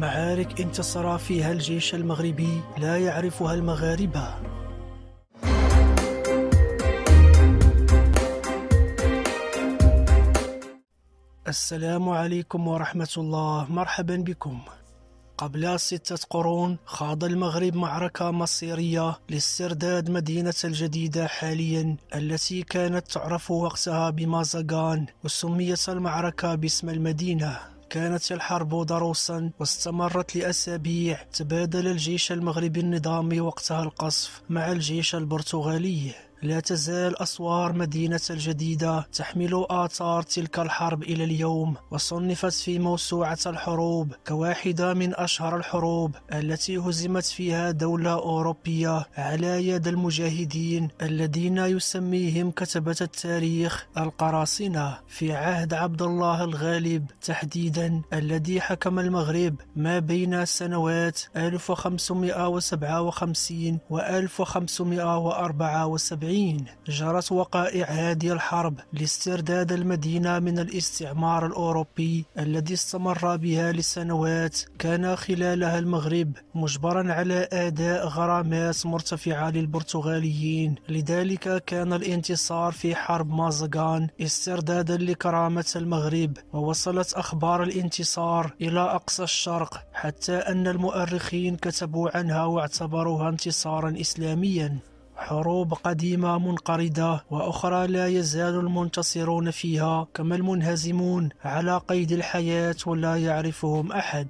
معارك انتصر فيها الجيش المغربي لا يعرفها المغاربة السلام عليكم ورحمة الله مرحبا بكم قبل ستة قرون خاض المغرب معركة مصيرية لاسترداد مدينة الجديدة حاليا التي كانت تعرف وقتها بمازاغان وسميت المعركة باسم المدينة كانت الحرب ضروسا واستمرت لأسابيع تبادل الجيش المغربي النظامي وقتها القصف مع الجيش البرتغالي لا تزال أسوار مدينة الجديدة تحمل آثار تلك الحرب إلى اليوم وصنفت في موسوعة الحروب كواحدة من أشهر الحروب التي هزمت فيها دولة أوروبية على يد المجاهدين الذين يسميهم كتبة التاريخ القراصنة في عهد عبد الله الغالب تحديدا الذي حكم المغرب ما بين سنوات 1557 و 1574 السبعين جرت وقائع هذه الحرب لاسترداد المدينة من الاستعمار الأوروبي الذي استمر بها لسنوات كان خلالها المغرب مجبرا على أداء غرامات مرتفعة للبرتغاليين لذلك كان الانتصار في حرب مازغان استردادا لكرامة المغرب ووصلت أخبار الانتصار إلى أقصى الشرق حتى أن المؤرخين كتبوا عنها واعتبروها انتصارا إسلاميا حروب قديمة منقرضة وأخرى لا يزال المنتصرون فيها كما المنهزمون على قيد الحياة ولا يعرفهم أحد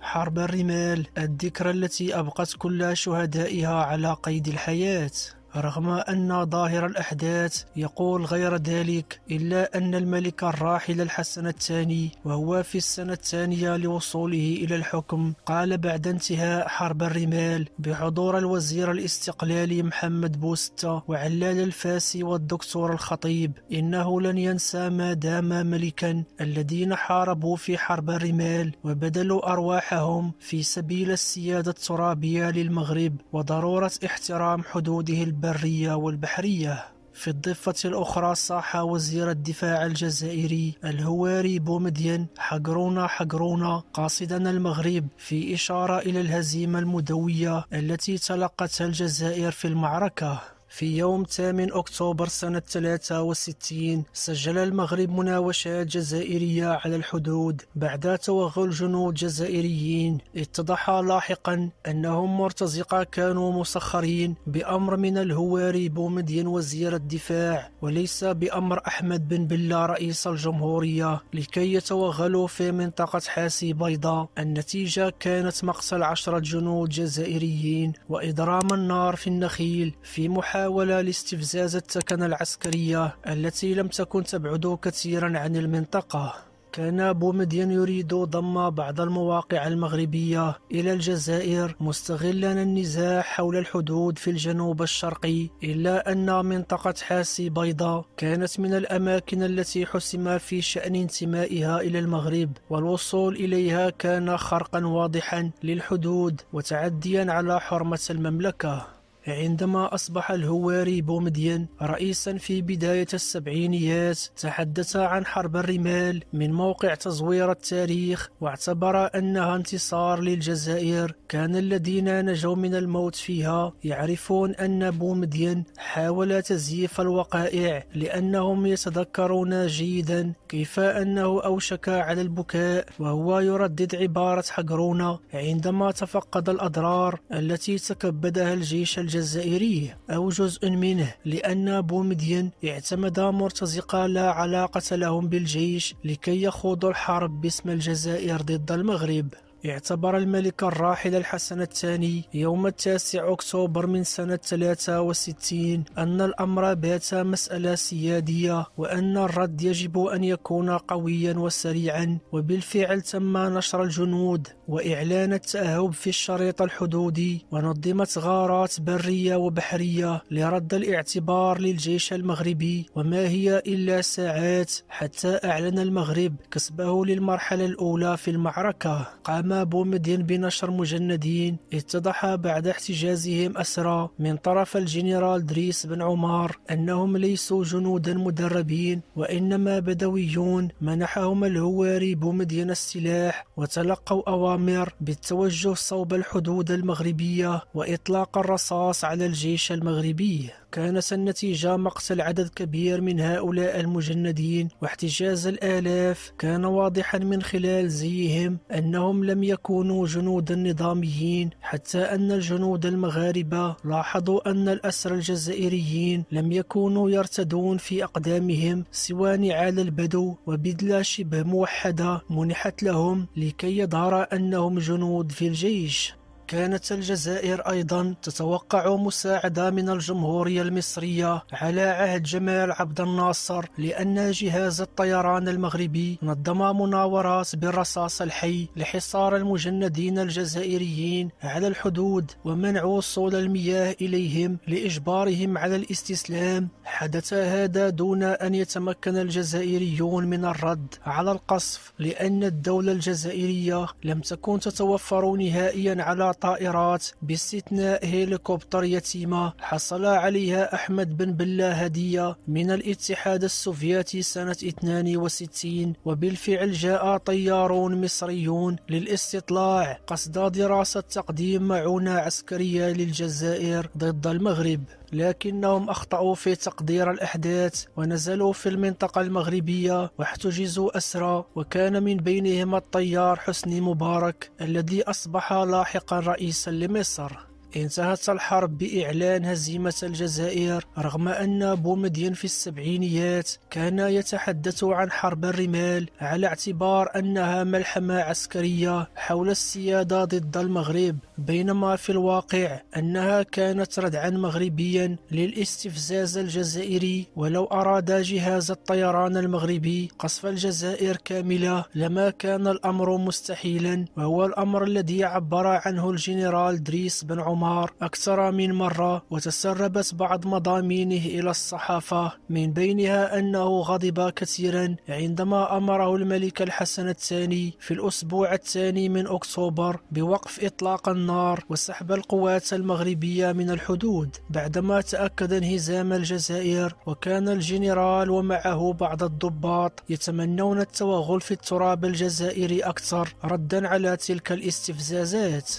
حرب الرمال الذكرى التي أبقت كل شهدائها على قيد الحياة رغم أن ظاهر الأحداث يقول غير ذلك إلا أن الملك الراحل الحسن الثاني وهو في السنة الثانية لوصوله إلى الحكم قال بعد انتهاء حرب الرمال بحضور الوزير الاستقلالي محمد بوستة وعلال الفاسي والدكتور الخطيب إنه لن ينسى ما دام ملكا الذين حاربوا في حرب الرمال وبذلوا أرواحهم في سبيل السيادة الترابية للمغرب وضرورة احترام حدوده الب البرية والبحرية في الضفة الأخرى صاح وزير الدفاع الجزائري الهواري بومدين حقرونا حقرونا قاصدا المغرب في إشارة إلى الهزيمة المدوية التي تلقتها الجزائر في المعركة في يوم 8 أكتوبر سنة 63 سجل المغرب مناوشات جزائرية على الحدود بعد توغل جنود جزائريين اتضح لاحقا أنهم مرتزقة كانوا مسخرين بأمر من الهواري بومدين وزير الدفاع وليس بأمر أحمد بن بلا رئيس الجمهورية لكي يتوغلوا في منطقة حاسي بيضاء النتيجة كانت مقتل عشرة جنود جزائريين وإضرام النار في النخيل في محاولة محاولة لاستفزاز التكنة العسكرية التي لم تكن تبعد كثيرا عن المنطقة كان بومدين يريد ضم بعض المواقع المغربية إلى الجزائر مستغلا النزاع حول الحدود في الجنوب الشرقي إلا أن منطقة حاسي بيضاء كانت من الأماكن التي حسم في شأن انتمائها إلى المغرب والوصول إليها كان خرقا واضحا للحدود وتعديا على حرمة المملكة عندما أصبح الهواري بومدين رئيسا في بداية السبعينيات تحدث عن حرب الرمال من موقع تزوير التاريخ واعتبر أنها انتصار للجزائر كان الذين نجوا من الموت فيها يعرفون أن بومدين حاول تزييف الوقائع لأنهم يتذكرون جيدا كيف أنه أوشك على البكاء وهو يردد عبارة حقرونة عندما تفقد الأضرار التي تكبدها الجيش الجزائري الجزائرية أو جزء منه لأن بومدين اعتمد مرتزقة لا علاقة لهم بالجيش لكي يخوضوا الحرب باسم الجزائر ضد المغرب اعتبر الملك الراحل الحسن الثاني يوم التاسع أكتوبر من سنة 63 أن الأمر بات مسألة سيادية وأن الرد يجب أن يكون قويا وسريعا وبالفعل تم نشر الجنود وإعلان التأهب في الشريط الحدودي ونظمت غارات برية وبحرية لرد الاعتبار للجيش المغربي وما هي إلا ساعات حتى أعلن المغرب كسبه للمرحلة الأولى في المعركة قام مابو مدين بنشر مجندين اتضح بعد احتجازهم أسرى من طرف الجنرال دريس بن عمار أنهم ليسوا جنودا مدربين وإنما بدويون منحهم الهواري بومدين السلاح وتلقوا أوامر بالتوجه صوب الحدود المغربية وإطلاق الرصاص على الجيش المغربي كانت النتيجة مقتل عدد كبير من هؤلاء المجندين واحتجاز الآلاف كان واضحا من خلال زيهم أنهم لم يكونوا جنودا نظاميين حتى أن الجنود المغاربة لاحظوا أن الأسرى الجزائريين لم يكونوا يرتدون في أقدامهم سوى نعال البدو وبدلة شبه موحدة منحت لهم لكي يظهر أنهم جنود في الجيش كانت الجزائر أيضا تتوقع مساعدة من الجمهورية المصرية على عهد جمال عبد الناصر لأن جهاز الطيران المغربي نظم مناورات بالرصاص الحي لحصار المجندين الجزائريين على الحدود ومنع وصول المياه إليهم لإجبارهم على الاستسلام حدث هذا دون أن يتمكن الجزائريون من الرد على القصف لأن الدولة الجزائرية لم تكن تتوفر نهائيا على طائرات باستثناء هيليكوبتر يتيمة حصل عليها أحمد بن بلا هدية من الاتحاد السوفيتي سنة 62 وبالفعل جاء طيارون مصريون للاستطلاع قصد دراسة تقديم معونة عسكرية للجزائر ضد المغرب لكنهم أخطأوا في تقدير الأحداث ونزلوا في المنطقة المغربية واحتجزوا أسرى وكان من بينهم الطيار حسني مبارك الذي أصبح لاحقا رئيسا لمصر انتهت الحرب بإعلان هزيمة الجزائر رغم أن بومدين في السبعينيات كان يتحدث عن حرب الرمال على اعتبار أنها ملحمة عسكرية حول السيادة ضد المغرب بينما في الواقع أنها كانت ردعا مغربيا للاستفزاز الجزائري ولو أراد جهاز الطيران المغربي قصف الجزائر كاملة لما كان الأمر مستحيلا وهو الأمر الذي عبر عنه الجنرال دريس بن عمر عمار أكثر من مرة وتسربت بعض مضامينه إلى الصحافة من بينها أنه غضب كثيرا عندما أمره الملك الحسن الثاني في الأسبوع الثاني من أكتوبر بوقف إطلاق النار وسحب القوات المغربية من الحدود بعدما تأكد انهزام الجزائر وكان الجنرال ومعه بعض الضباط يتمنون التوغل في التراب الجزائري أكثر ردا على تلك الاستفزازات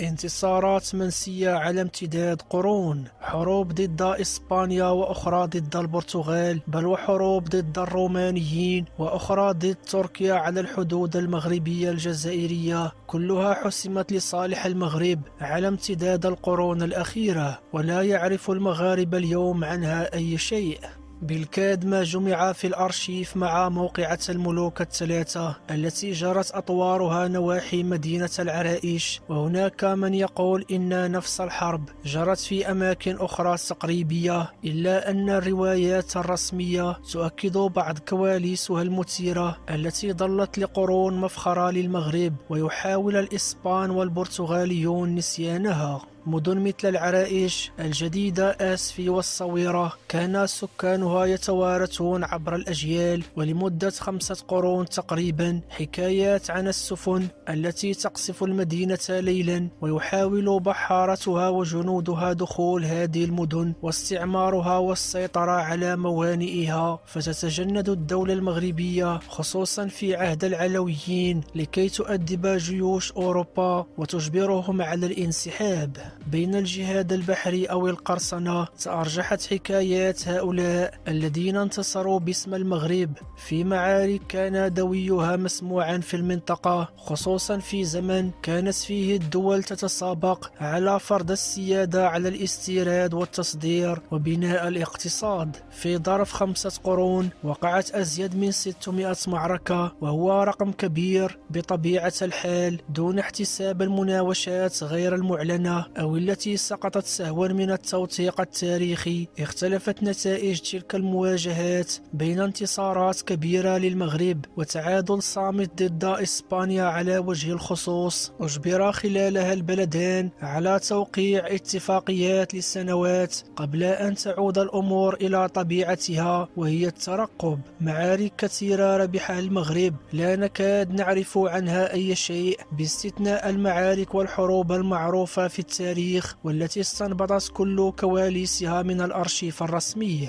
انتصارات منسية على امتداد قرون حروب ضد إسبانيا وأخرى ضد البرتغال بل وحروب ضد الرومانيين وأخرى ضد تركيا على الحدود المغربية الجزائرية كلها حسمت لصالح المغرب على امتداد القرون الأخيرة ولا يعرف المغاربة اليوم عنها أي شيء بالكاد ما جمع في الأرشيف مع موقعة الملوك الثلاثة التي جرت أطوارها نواحي مدينة العرائش وهناك من يقول إن نفس الحرب جرت في أماكن أخرى تقريبية إلا أن الروايات الرسمية تؤكد بعض كواليسها المثيرة التي ظلت لقرون مفخرة للمغرب ويحاول الإسبان والبرتغاليون نسيانها مدن مثل العرائش الجديدة آسفي والصويرة كان سكانها يتوارثون عبر الأجيال ولمدة خمسة قرون تقريبا حكايات عن السفن التي تقصف المدينة ليلا ويحاول بحارتها وجنودها دخول هذه المدن واستعمارها والسيطرة على موانئها فتتجند الدولة المغربية خصوصا في عهد العلويين لكي تؤدب جيوش أوروبا وتجبرهم على الانسحاب بين الجهاد البحري أو القرصنة تأرجحت حكايات هؤلاء الذين انتصروا باسم المغرب في معارك كان دويها مسموعا في المنطقة خصوصا في زمن كانت فيه الدول تتسابق على فرض السيادة على الاستيراد والتصدير وبناء الاقتصاد في ظرف خمسة قرون وقعت أزيد من 600 معركة وهو رقم كبير بطبيعة الحال دون احتساب المناوشات غير المعلنة أو التي سقطت سهوا من التوثيق التاريخي اختلفت نتائج تلك المواجهات بين انتصارات كبيرة للمغرب وتعادل صامت ضد إسبانيا على وجه الخصوص أجبر خلالها البلدان على توقيع اتفاقيات للسنوات قبل أن تعود الأمور إلى طبيعتها وهي الترقب معارك كثيرة ربحها المغرب لا نكاد نعرف عنها أي شيء باستثناء المعارك والحروب المعروفة في التاريخ التاريخ والتي استنبطت كل كواليسها من الأرشيف الرسمي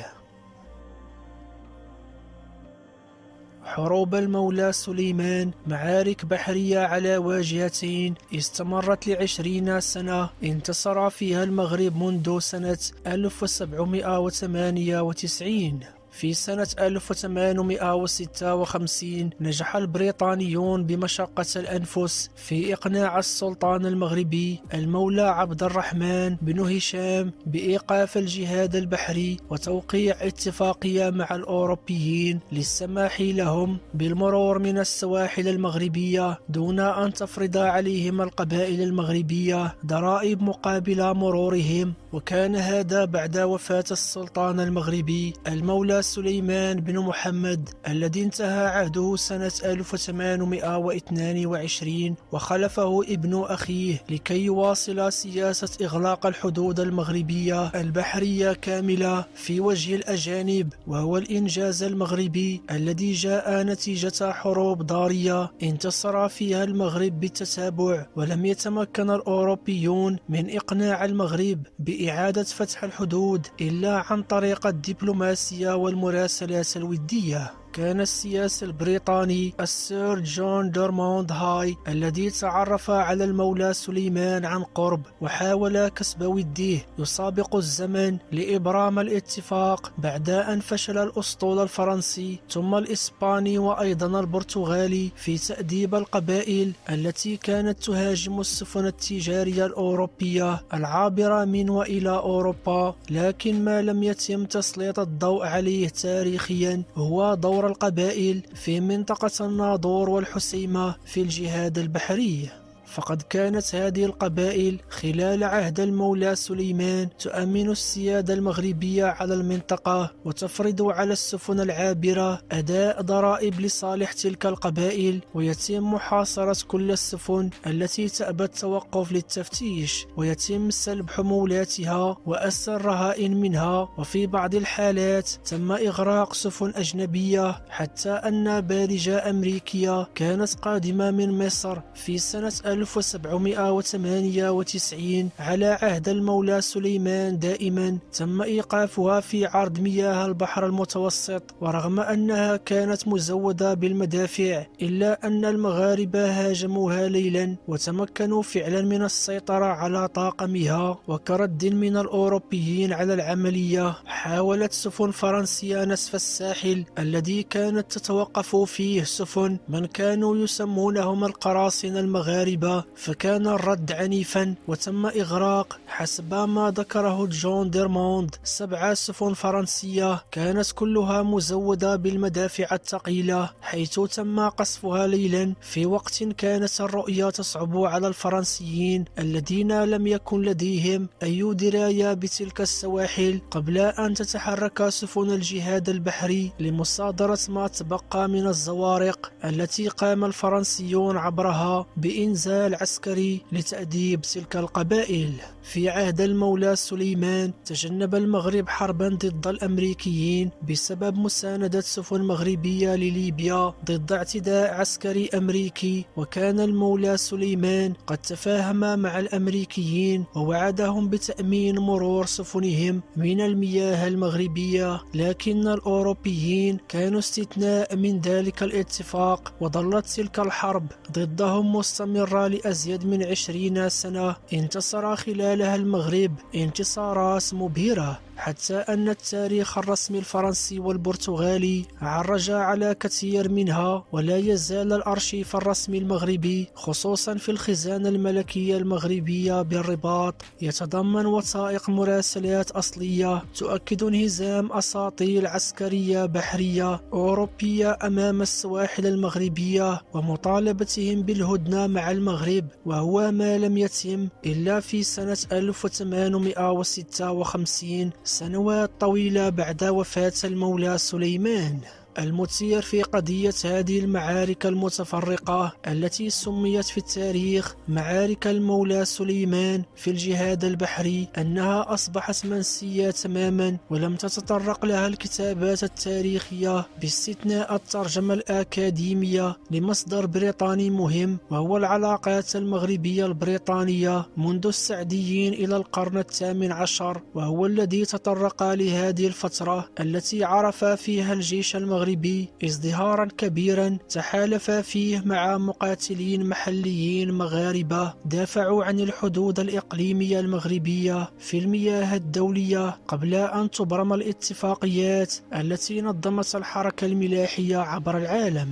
حروب المولى سليمان معارك بحرية على واجهتين استمرت لعشرين سنة انتصر فيها المغرب منذ سنة 1798 في سنة 1856 نجح البريطانيون بمشقة الأنفس في إقناع السلطان المغربي المولى عبد الرحمن بن هشام بإيقاف الجهاد البحري وتوقيع اتفاقية مع الأوروبيين للسماح لهم بالمرور من السواحل المغربية دون أن تفرض عليهم القبائل المغربية ضرائب مقابل مرورهم وكان هذا بعد وفاة السلطان المغربي المولى سليمان بن محمد الذي انتهى عهده سنة 1822 وخلفه ابن أخيه لكي يواصل سياسة إغلاق الحدود المغربية البحرية كاملة في وجه الأجانب وهو الإنجاز المغربي الذي جاء نتيجة حروب ضارية انتصر فيها المغرب بالتتابع ولم يتمكن الأوروبيون من إقناع المغرب بإعادة فتح الحدود إلا عن طريق الدبلوماسية وال والمراسلات الودية كان السياسي البريطاني السير جون دورموند هاي الذي تعرف على المولى سليمان عن قرب وحاول كسب وديه يسابق الزمن لإبرام الاتفاق بعد أن فشل الأسطول الفرنسي ثم الإسباني وأيضا البرتغالي في تأديب القبائل التي كانت تهاجم السفن التجارية الأوروبية العابرة من وإلى أوروبا لكن ما لم يتم تسليط الضوء عليه تاريخيا هو دور القبائل في منطقة الناظور والحسيمة في الجهاد البحري فقد كانت هذه القبائل خلال عهد المولى سليمان تؤمن السيادة المغربية على المنطقة وتفرض على السفن العابرة أداء ضرائب لصالح تلك القبائل ويتم محاصرة كل السفن التي تأبى التوقف للتفتيش ويتم سلب حمولاتها وأسر الرهائن منها وفي بعض الحالات تم إغراق سفن أجنبية حتى أن بارجة أمريكية كانت قادمة من مصر في سنة 1798 على عهد المولى سليمان دائما تم إيقافها في عرض مياه البحر المتوسط ورغم أنها كانت مزودة بالمدافع إلا أن المغاربة هاجموها ليلا وتمكنوا فعلا من السيطرة على طاقمها وكرد من الأوروبيين على العملية حاولت سفن فرنسية نسف الساحل الذي كانت تتوقف فيه سفن من كانوا يسمونهم القراصنة المغاربة الضربة فكان الرد عنيفا وتم إغراق حسب ما ذكره جون ديرموند سبع سفن فرنسية كانت كلها مزودة بالمدافع الثقيلة حيث تم قصفها ليلا في وقت كانت الرؤية تصعب على الفرنسيين الذين لم يكن لديهم أي دراية بتلك السواحل قبل أن تتحرك سفن الجهاد البحري لمصادرة ما تبقى من الزوارق التي قام الفرنسيون عبرها بإنزال قتال عسكري لتأديب تلك القبائل في عهد المولى سليمان تجنب المغرب حربا ضد الأمريكيين بسبب مساندة سفن مغربية لليبيا ضد اعتداء عسكري أمريكي وكان المولى سليمان قد تفاهم مع الأمريكيين ووعدهم بتأمين مرور سفنهم من المياه المغربية لكن الأوروبيين كانوا استثناء من ذلك الاتفاق وظلت تلك الحرب ضدهم مستمرة لأزيد من عشرين سنة انتصر خلالها المغرب انتصارات مبهرة حتى أن التاريخ الرسمي الفرنسي والبرتغالي عرج على كثير منها ولا يزال الأرشيف الرسمي المغربي خصوصا في الخزانة الملكية المغربية بالرباط يتضمن وثائق مراسلات أصلية تؤكد انهزام أساطيل عسكرية بحرية أوروبية أمام السواحل المغربية ومطالبتهم بالهدنة مع المغرب المغرب وهو ما لم يتم إلا في سنة 1856 سنوات طويلة بعد وفاة المولى سليمان المثير في قضية هذه المعارك المتفرقة التي سميت في التاريخ معارك المولى سليمان في الجهاد البحري أنها أصبحت منسية تماما ولم تتطرق لها الكتابات التاريخية باستثناء الترجمة الأكاديمية لمصدر بريطاني مهم وهو العلاقات المغربية البريطانية منذ السعديين إلى القرن الثامن عشر وهو الذي تطرق لهذه الفترة التي عرف فيها الجيش المغربي المغربي ازدهارا كبيرا تحالف فيه مع مقاتلين محليين مغاربة دافعوا عن الحدود الإقليمية المغربية في المياه الدولية قبل أن تبرم الاتفاقيات التي نظمت الحركة الملاحية عبر العالم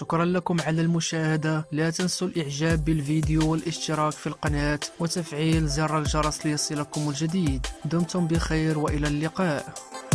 شكرا لكم على المشاهدة لا تنسوا الإعجاب بالفيديو والاشتراك في القناة وتفعيل زر الجرس ليصلكم الجديد دمتم بخير وإلى اللقاء